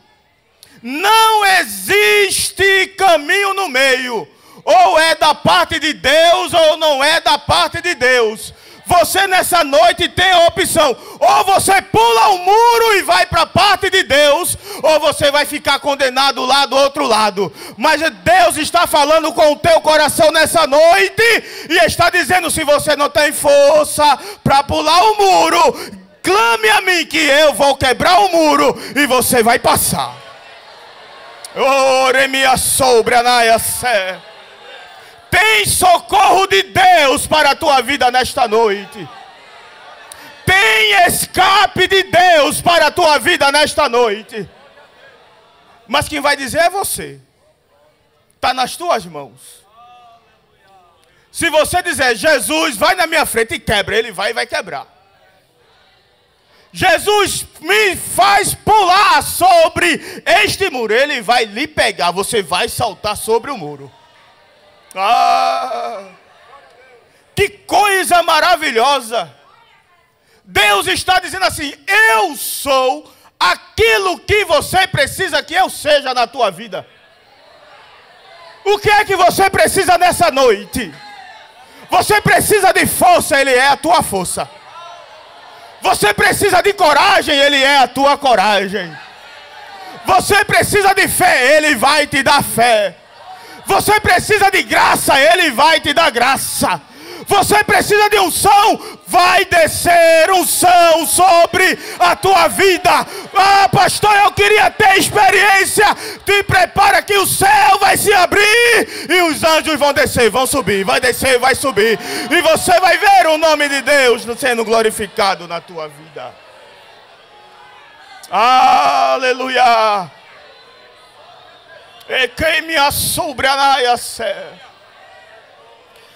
Não existe caminho no meio. Ou é da parte de Deus, ou não é da parte de Deus. Você nessa noite tem a opção: ou você pula o muro e vai para a parte de Deus, ou você vai ficar condenado lá do outro lado. Mas Deus está falando com o teu coração nessa noite e está dizendo: se você não tem força para pular o muro, clame a mim que eu vou quebrar o muro e você vai passar. ore sobre a naia Anaia, tem socorro de Deus para a tua vida nesta noite. Tem escape de Deus para a tua vida nesta noite. Mas quem vai dizer é você. Está nas tuas mãos. Se você dizer, Jesus, vai na minha frente e quebra, ele vai e vai quebrar. Jesus me faz pular sobre este muro, ele vai lhe pegar, você vai saltar sobre o muro. Ah! Que coisa maravilhosa! Deus está dizendo assim: Eu sou aquilo que você precisa que eu seja na tua vida. O que é que você precisa nessa noite? Você precisa de força, Ele é a tua força. Você precisa de coragem, Ele é a tua coragem. Você precisa de fé, Ele vai te dar fé. Você precisa de graça, Ele vai te dar graça. Você precisa de unção, vai descer unção sobre a tua vida. Ah, pastor, eu queria ter experiência. Te prepara que o céu vai se abrir e os anjos vão descer, vão subir, vai descer, vai subir. E você vai ver o nome de Deus sendo glorificado na tua vida. Aleluia! É, e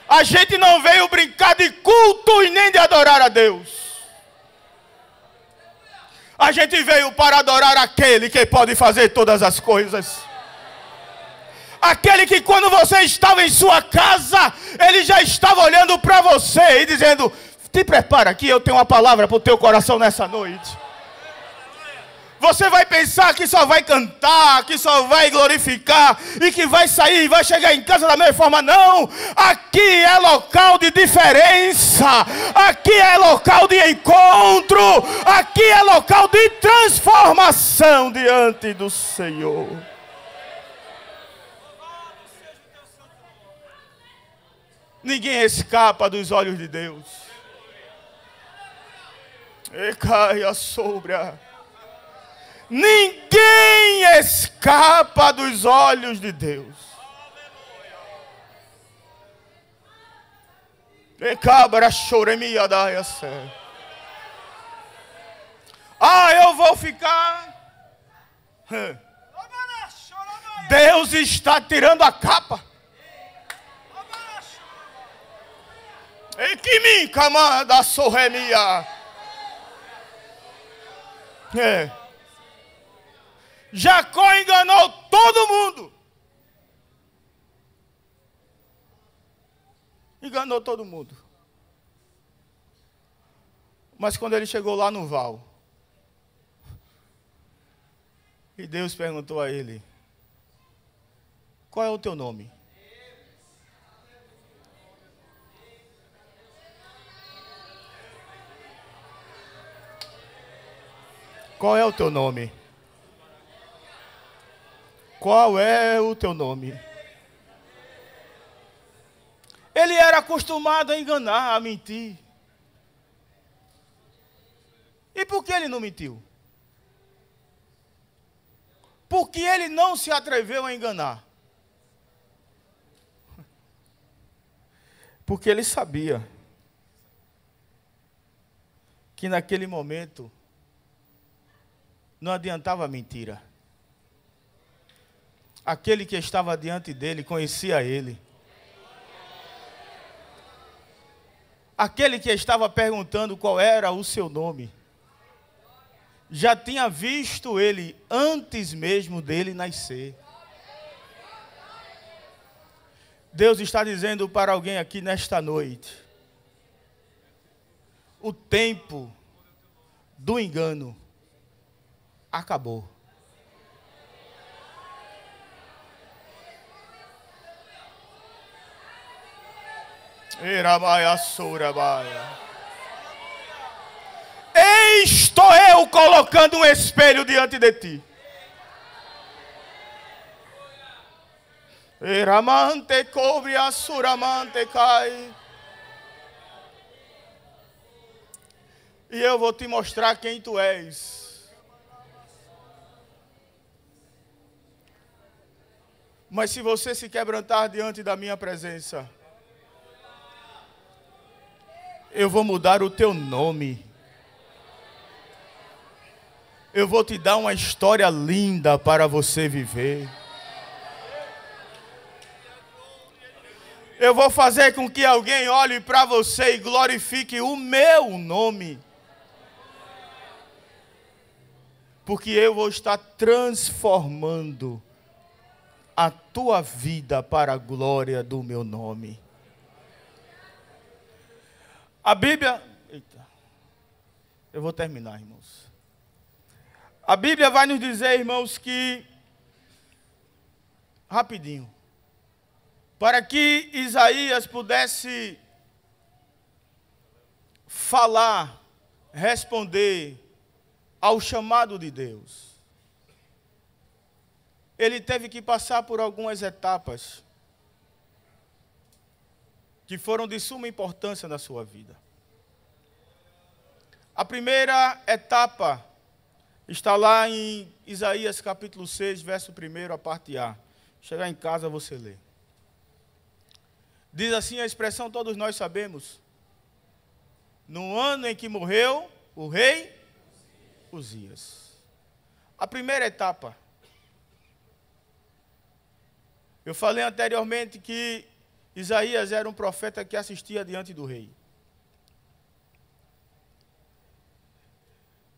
A gente não veio brincar de culto e nem de adorar a Deus. A gente veio para adorar aquele que pode fazer todas as coisas. Aquele que quando você estava em sua casa, ele já estava olhando para você e dizendo: "Te prepara aqui, eu tenho uma palavra para o teu coração nessa noite." Você vai pensar que só vai cantar, que só vai glorificar e que vai sair e vai chegar em casa da mesma forma. Não! Aqui é local de diferença, aqui é local de encontro, aqui é local de transformação diante do Senhor. Ninguém escapa dos olhos de Deus. E caia sobre a Ninguém escapa dos olhos de Deus. E cabra choremia da Ah, eu vou ficar. Deus está tirando a capa. E que me camada sorremia. É. Jacó enganou todo mundo. Enganou todo mundo. Mas quando ele chegou lá no val, e Deus perguntou a ele: Qual é o teu nome? Qual é o teu nome? Qual é o teu nome? Ele era acostumado a enganar, a mentir. E por que ele não mentiu? Porque ele não se atreveu a enganar. Porque ele sabia que naquele momento não adiantava mentira aquele que estava diante dele conhecia ele. Aquele que estava perguntando qual era o seu nome já tinha visto ele antes mesmo dele nascer. Deus está dizendo para alguém aqui nesta noite: o tempo do engano acabou. Estou eu colocando um espelho diante de ti. Eramante cobre assuramante cai. E eu vou te mostrar quem tu és. Mas se você se quebrantar diante da minha presença, eu vou mudar o teu nome. Eu vou te dar uma história linda para você viver. Eu vou fazer com que alguém olhe para você e glorifique o meu nome. Porque eu vou estar transformando a tua vida para a glória do meu nome. A Bíblia. Eita, eu vou terminar, irmãos. A Bíblia vai nos dizer, irmãos, que. Rapidinho. Para que Isaías pudesse falar, responder ao chamado de Deus. Ele teve que passar por algumas etapas que foram de suma importância na sua vida. A primeira etapa está lá em Isaías capítulo 6, verso 1, a parte A. Chegar em casa, você lê. Diz assim a expressão, todos nós sabemos. No ano em que morreu o rei Uzias. A primeira etapa. Eu falei anteriormente que Isaías era um profeta que assistia diante do rei.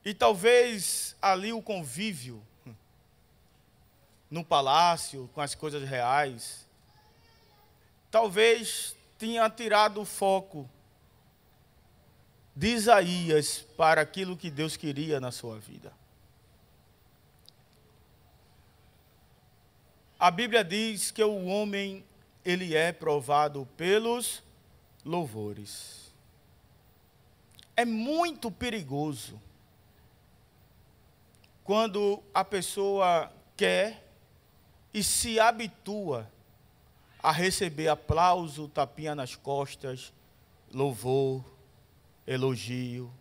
E talvez ali o convívio, no palácio, com as coisas reais, talvez tinha tirado o foco de Isaías para aquilo que Deus queria na sua vida. A Bíblia diz que o homem ele é provado pelos louvores. É muito perigoso quando a pessoa quer e se habitua a receber aplauso, tapinha nas costas, louvor, elogio.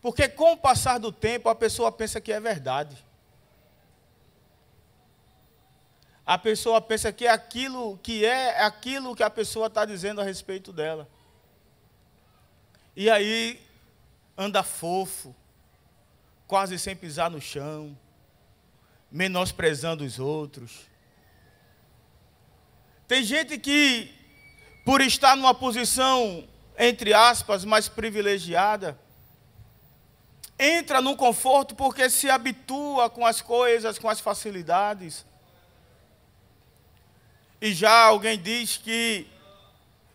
Porque com o passar do tempo a pessoa pensa que é verdade. a pessoa pensa que é aquilo que é, é aquilo que a pessoa está dizendo a respeito dela. E aí anda fofo, quase sem pisar no chão, menosprezando os outros. Tem gente que, por estar numa posição, entre aspas, mais privilegiada, entra no conforto porque se habitua com as coisas, com as facilidades e já alguém diz que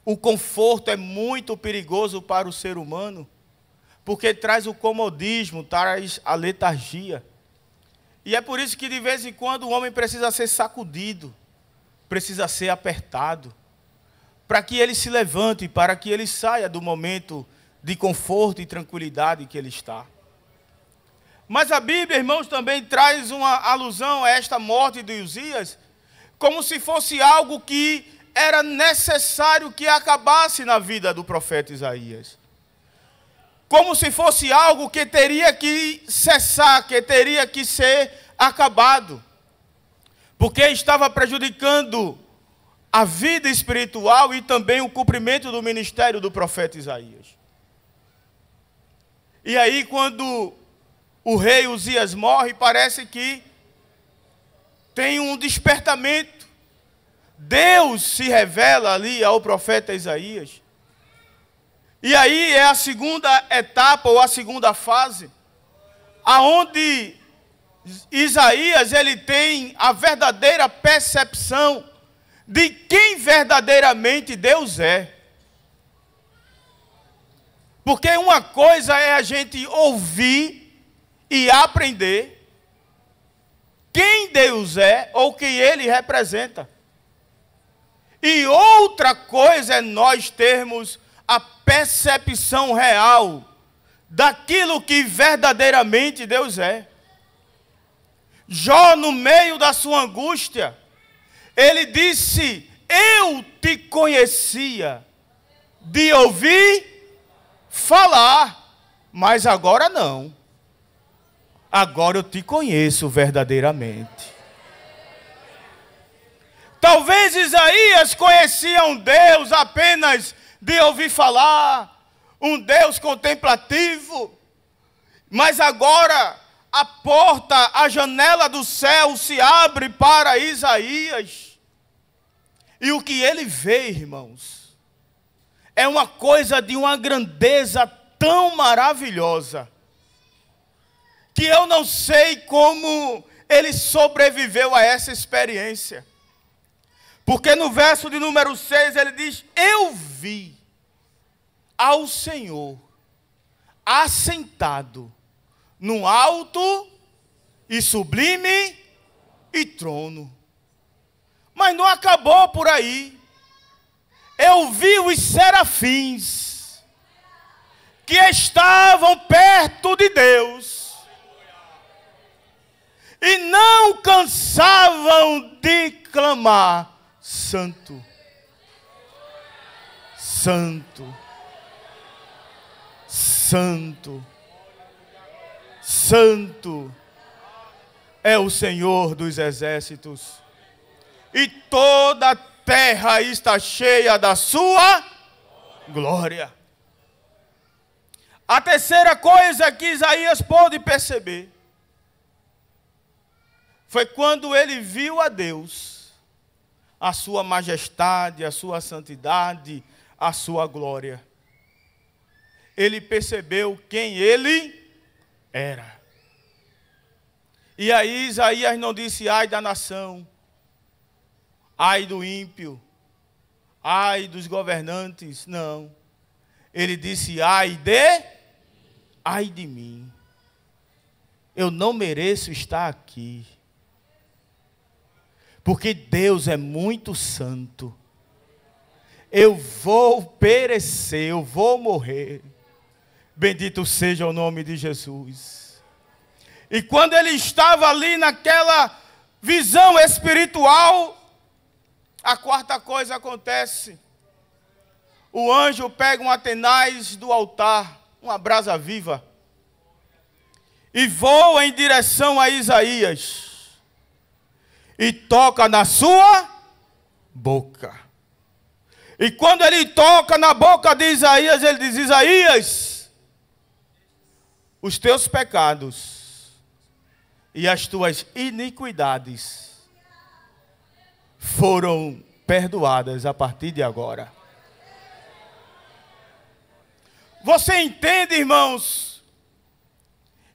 o conforto é muito perigoso para o ser humano, porque traz o comodismo, traz a letargia. E é por isso que de vez em quando o homem precisa ser sacudido, precisa ser apertado, para que ele se levante, para que ele saia do momento de conforto e tranquilidade que ele está. Mas a Bíblia, irmãos, também traz uma alusão a esta morte de Uzias, como se fosse algo que era necessário que acabasse na vida do profeta Isaías. Como se fosse algo que teria que cessar, que teria que ser acabado. Porque estava prejudicando a vida espiritual e também o cumprimento do ministério do profeta Isaías. E aí, quando o rei Uzias morre, parece que tem um despertamento. Deus se revela ali ao profeta Isaías. E aí é a segunda etapa ou a segunda fase, aonde Isaías ele tem a verdadeira percepção de quem verdadeiramente Deus é. Porque uma coisa é a gente ouvir e aprender, quem Deus é ou que ele representa. E outra coisa é nós termos a percepção real daquilo que verdadeiramente Deus é. Jó, no meio da sua angústia, ele disse: Eu te conhecia de ouvir falar, mas agora não agora eu te conheço verdadeiramente. Talvez Isaías conhecia um Deus apenas de ouvir falar, um Deus contemplativo, mas agora a porta, a janela do céu se abre para Isaías. E o que ele vê, irmãos, é uma coisa de uma grandeza tão maravilhosa que eu não sei como ele sobreviveu a essa experiência. Porque no verso de número 6 ele diz: Eu vi ao Senhor assentado num alto e sublime e trono. Mas não acabou por aí. Eu vi os serafins que estavam perto de Deus e não cansavam de clamar: Santo, Santo, Santo, Santo é o Senhor dos exércitos, e toda a terra está cheia da sua glória. A terceira coisa que Isaías pôde perceber foi quando ele viu a Deus, a sua majestade, a sua santidade, a sua glória. Ele percebeu quem ele era. E aí Isaías não disse ai da nação, ai do ímpio, ai dos governantes, não. Ele disse ai de ai de mim. Eu não mereço estar aqui porque Deus é muito santo. Eu vou perecer, eu vou morrer. Bendito seja o nome de Jesus. E quando ele estava ali naquela visão espiritual, a quarta coisa acontece. O anjo pega um Atenais do altar, uma brasa viva, e voa em direção a Isaías e toca na sua boca. E quando ele toca na boca de Isaías, ele diz: Isaías, os teus pecados e as tuas iniquidades foram perdoadas a partir de agora. Você entende, irmãos?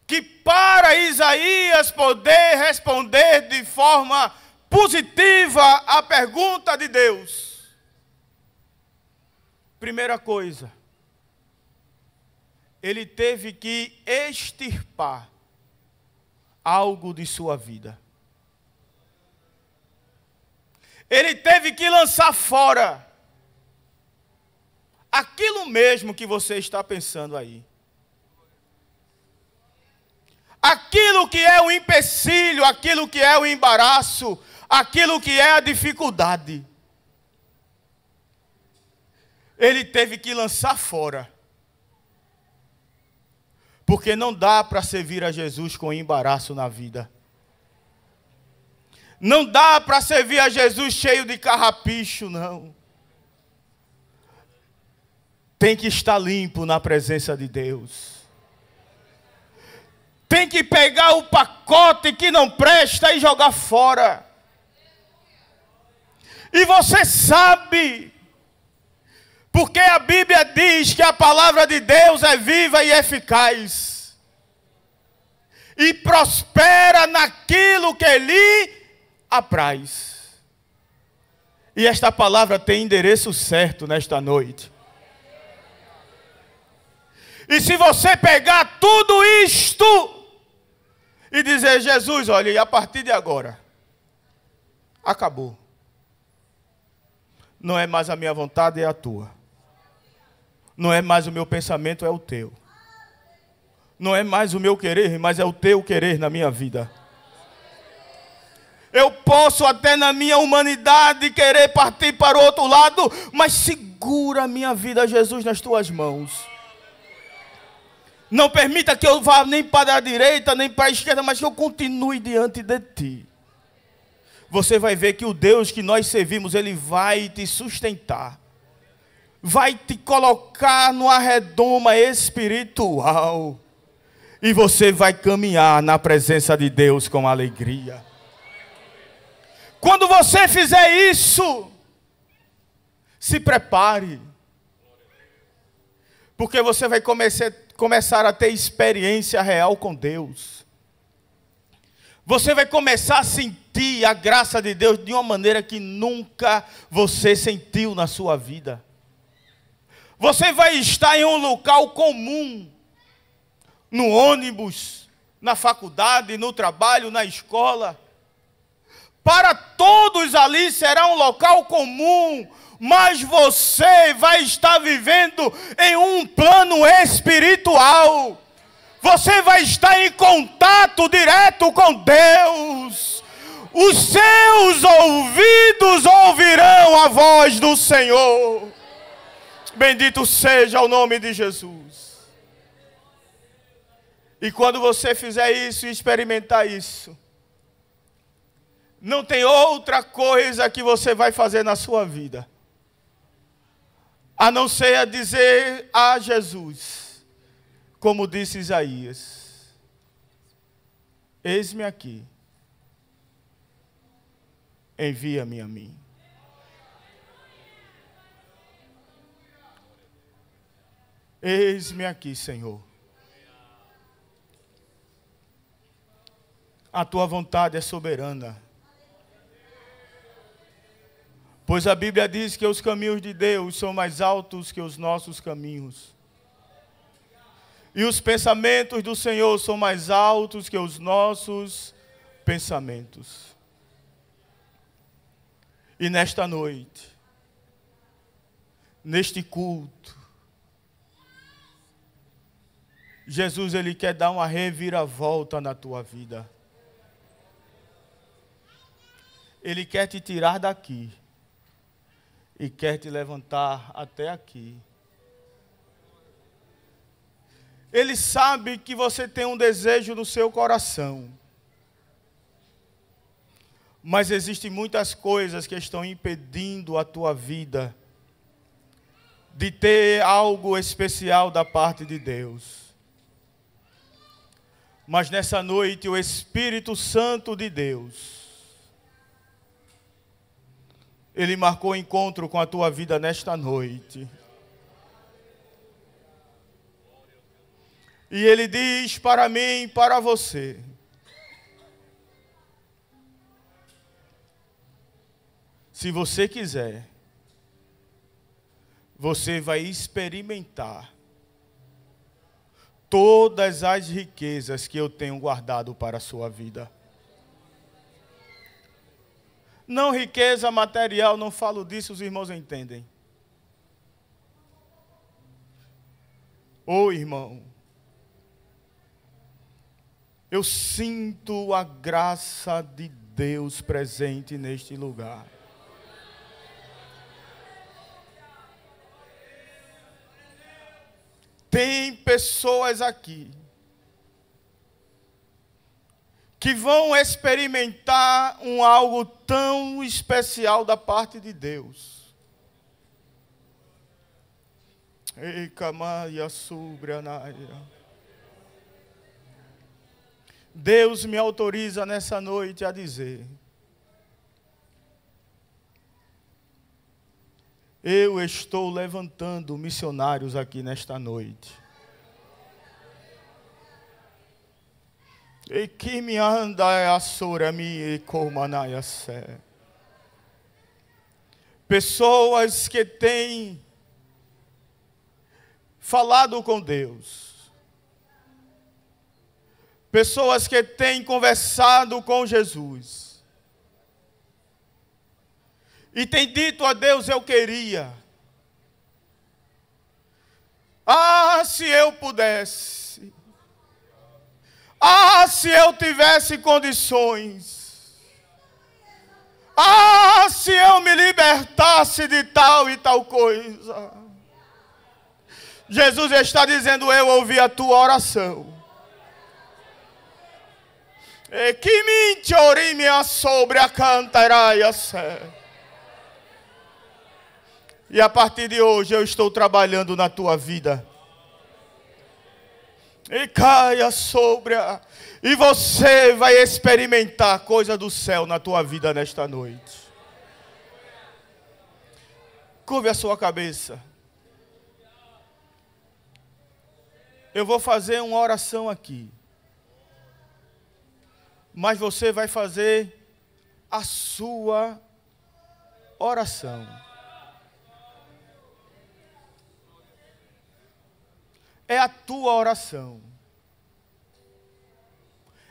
que para Isaías poder responder de forma positiva à pergunta de Deus, primeira coisa, ele teve que extirpar algo de sua vida. Ele teve que lançar fora aquilo mesmo que você está pensando aí aquilo que é o empecilho, aquilo que é o embaraço, aquilo que é a dificuldade. Ele teve que lançar fora. Porque não dá para servir a Jesus com embaraço na vida. Não dá para servir a Jesus cheio de carrapicho, não. Tem que estar limpo na presença de Deus tem que pegar o pacote que não presta e jogar fora. E você sabe, porque a Bíblia diz que a palavra de Deus é viva e eficaz, e prospera naquilo que lhe apraz. E esta palavra tem endereço certo nesta noite. E se você pegar tudo isto, e dizer: Jesus, olha, e a partir de agora, acabou. Não é mais a minha vontade, é a tua. Não é mais o meu pensamento, é o teu. Não é mais o meu querer, mas é o teu querer na minha vida. Eu posso até na minha humanidade querer partir para o outro lado, mas segura a minha vida, Jesus, nas tuas mãos. Não permita que eu vá nem para a direita, nem para a esquerda, mas que eu continue diante de ti. Você vai ver que o Deus que nós servimos, ele vai te sustentar. Vai te colocar numa redoma espiritual. E você vai caminhar na presença de Deus com alegria. Quando você fizer isso, se prepare. Porque você vai começar começar a ter experiência real com Deus. Você vai começar a sentir a graça de Deus de uma maneira que nunca você sentiu na sua vida. Você vai estar em um local comum, no ônibus, na faculdade, no trabalho, na escola. Para todos ali será um local comum, mas você vai estar vivendo em um plano espiritual. Você vai estar em contato direto com Deus. Os seus ouvidos ouvirão a voz do Senhor. Bendito seja o nome de Jesus. E quando você fizer isso e experimentar isso, não tem outra coisa que você vai fazer na sua vida a não ser a dizer a Jesus, como disse Isaías: Eis-me aqui, envia-me a mim. Eis-me aqui, Senhor. A tua vontade é soberana. Pois a Bíblia diz que os caminhos de Deus são mais altos que os nossos caminhos. E os pensamentos do Senhor são mais altos que os nossos pensamentos. E nesta noite, neste culto, Jesus ele quer dar uma reviravolta na tua vida. Ele quer te tirar daqui e quer te levantar até aqui. Ele sabe que você tem um desejo no seu coração. Mas existem muitas coisas que estão impedindo a tua vida de ter algo especial da parte de Deus. Mas nessa noite o Espírito Santo de Deus ele marcou encontro com a tua vida nesta noite. E ele diz para mim e para você: Se você quiser, você vai experimentar todas as riquezas que eu tenho guardado para a sua vida. Não riqueza material, não falo disso, os irmãos entendem. Ô oh, irmão, eu sinto a graça de Deus presente neste lugar. Tem pessoas aqui que vão experimentar um algo tão especial da parte de Deus. Deus me autoriza nessa noite a dizer: Eu estou levantando missionários aqui nesta noite. E que me anda a mi e sé. Pessoas que têm falado com Deus. Pessoas que têm conversado com Jesus. E têm dito a Deus: Eu queria. Ah, se eu pudesse. Ah, se eu tivesse condições. Ah, se eu me libertasse de tal e tal coisa. Jesus está dizendo: Eu ouvi a tua oração. E que mente orimia sobre a cantaraia E a partir de hoje eu estou trabalhando na tua vida e caia sobre a. E você vai experimentar coisa do céu na tua vida nesta noite. Curve a sua cabeça. Eu vou fazer uma oração aqui. Mas você vai fazer a sua oração. é a tua oração.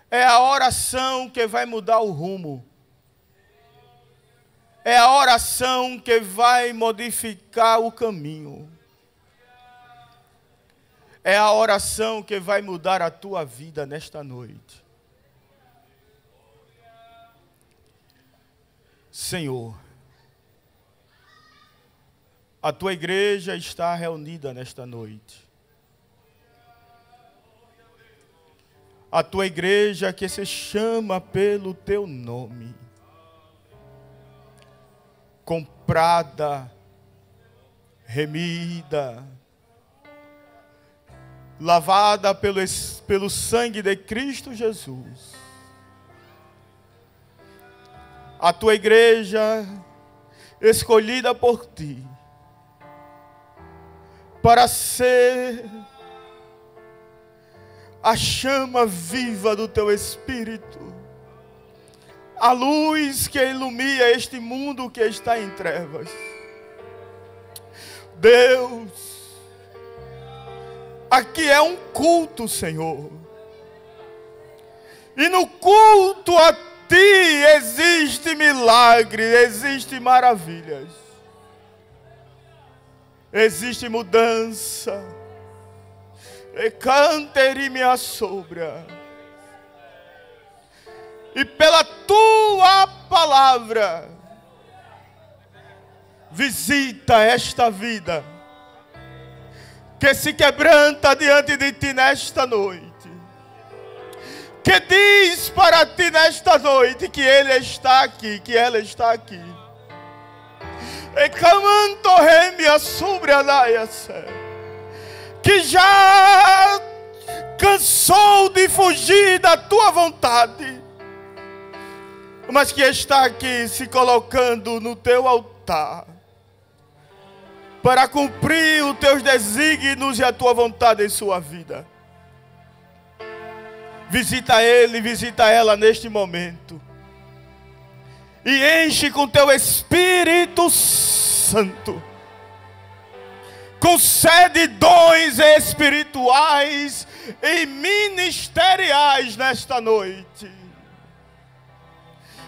É a oração que vai mudar o rumo. É a oração que vai modificar o caminho. É a oração que vai mudar a tua vida nesta noite. Senhor, a tua igreja está reunida nesta noite. a tua igreja que se chama pelo teu nome, comprada, remida, lavada pelo, pelo sangue de Cristo Jesus. A tua igreja escolhida por ti para ser a chama viva do teu espírito, a luz que ilumina este mundo que está em trevas. Deus, aqui é um culto, Senhor, e no culto a ti existe milagre, existe maravilhas, existe mudança e cantere me assobra. E pela tua palavra, visita esta vida que se quebranta diante de ti nesta noite. Que diz para ti nesta noite que ele está aqui, que ela está aqui. E camanto remia sobre a laia, Senhor que já cansou de fugir da tua vontade, mas que está aqui se colocando no teu altar para cumprir os teus desígnios e a tua vontade em sua vida. Visita ele, visita ela neste momento. E enche com teu Espírito Santo concede dons espirituais e ministeriais nesta noite.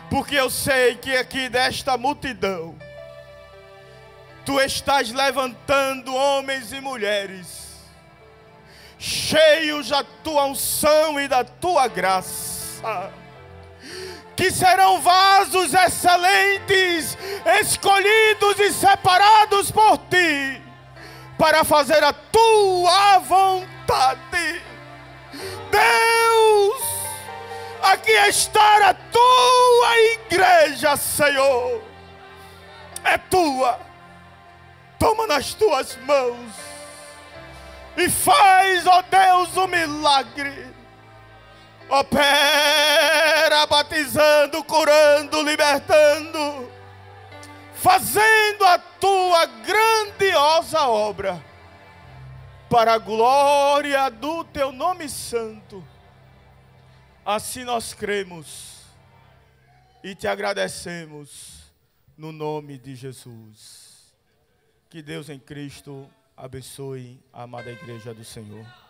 Porque eu sei que aqui desta multidão, tu estás levantando homens e mulheres, cheios da tua unção e da tua graça que serão vasos excelentes, escolhidos e separados por ti, para fazer a tua vontade. Deus, aqui está a tua igreja, Senhor. É tua. Toma nas tuas mãos e faz, ó Deus, o um milagre. Opera batizando, curando, libertando fazendo a tua grandiosa obra, para a glória do teu nome santo. Assim nós cremos e te agradecemos no nome de Jesus. Que Deus em Cristo abençoe a amada igreja do Senhor.